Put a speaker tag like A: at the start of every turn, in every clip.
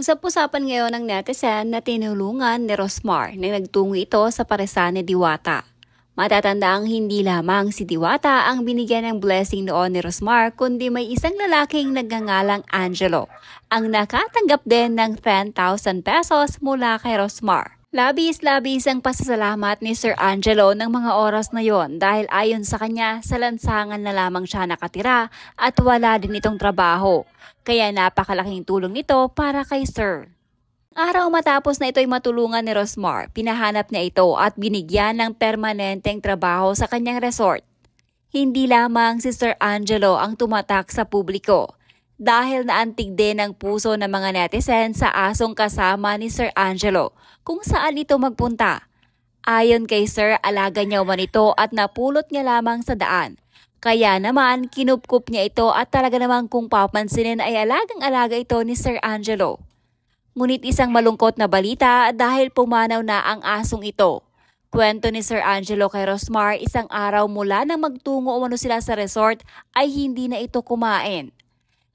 A: Usap-usapan ngayon ng netizen na tinulungan ni Rosmar na nagtungo ito sa paresan ni Diwata. ang hindi lamang si Diwata ang binigyan ng blessing noon ni Rosmar kundi may isang lalaking nagngangalang Angelo ang nakatanggap din ng 10,000 pesos mula kay Rosmar. Labis-labis ang pasasalamat ni Sir Angelo ng mga oras na yon dahil ayon sa kanya sa lansangan na lamang siya nakatira at wala din itong trabaho. Kaya napakalaking tulong ito para kay Sir. Araw matapos na ito'y matulungan ni Rosmar, pinahanap niya ito at binigyan ng permanenteng trabaho sa kanyang resort. Hindi lamang si Sir Angelo ang tumatak sa publiko dahil naantig din ang puso ng mga netizen sa asong kasama ni Sir Angelo kung saan ito magpunta. Ayon kay Sir, alaga niya man ito at napulot niya lamang sa daan. Kaya naman, kinupkup niya ito at talaga namang kung papansinin ay alagang-alaga ito ni Sir Angelo. Ngunit isang malungkot na balita dahil pumanaw na ang asong ito. Kwento ni Sir Angelo kay Rosmar, isang araw mula nang magtungo umano sila sa resort ay hindi na ito kumain.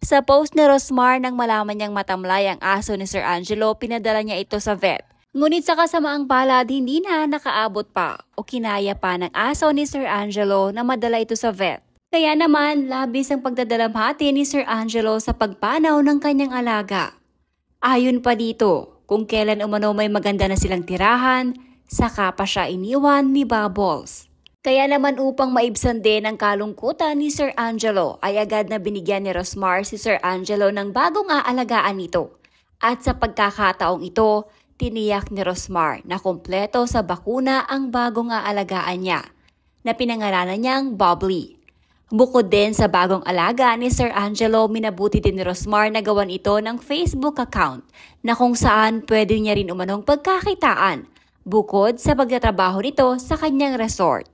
A: Sa post ni Rosmar nang malaman niyang matamlay ang aso ni Sir Angelo, pinadala niya ito sa vet. Ngunit sa kasamaang palad, hindi na nakaabot pa o kinaya pa ng aso ni Sir Angelo na madala ito sa vet. Kaya naman, labis ang pagdadalamhati ni Sir Angelo sa pagpanaw ng kanyang alaga. Ayon pa dito, kung kailan umano may maganda na silang tirahan, saka pa siya iniwan ni Bubbles. Kaya naman upang maibsan din ang kalungkutan ni Sir Angelo ay agad na binigyan ni Rosmar si Sir Angelo ng bagong aalagaan nito. At sa pagkakataong ito, tiniyak ni Rosmar na kumpleto sa bakuna ang bagong aalagaan niya na pinangalanan niyang Bubbly. Bukod din sa bagong alaga ni Sir Angelo, minabuti din ni Rosmar na gawan ito ng Facebook account na kung saan pwede niya rin umanong pagkakitaan bukod sa pagtatrabaho nito sa kanyang resort.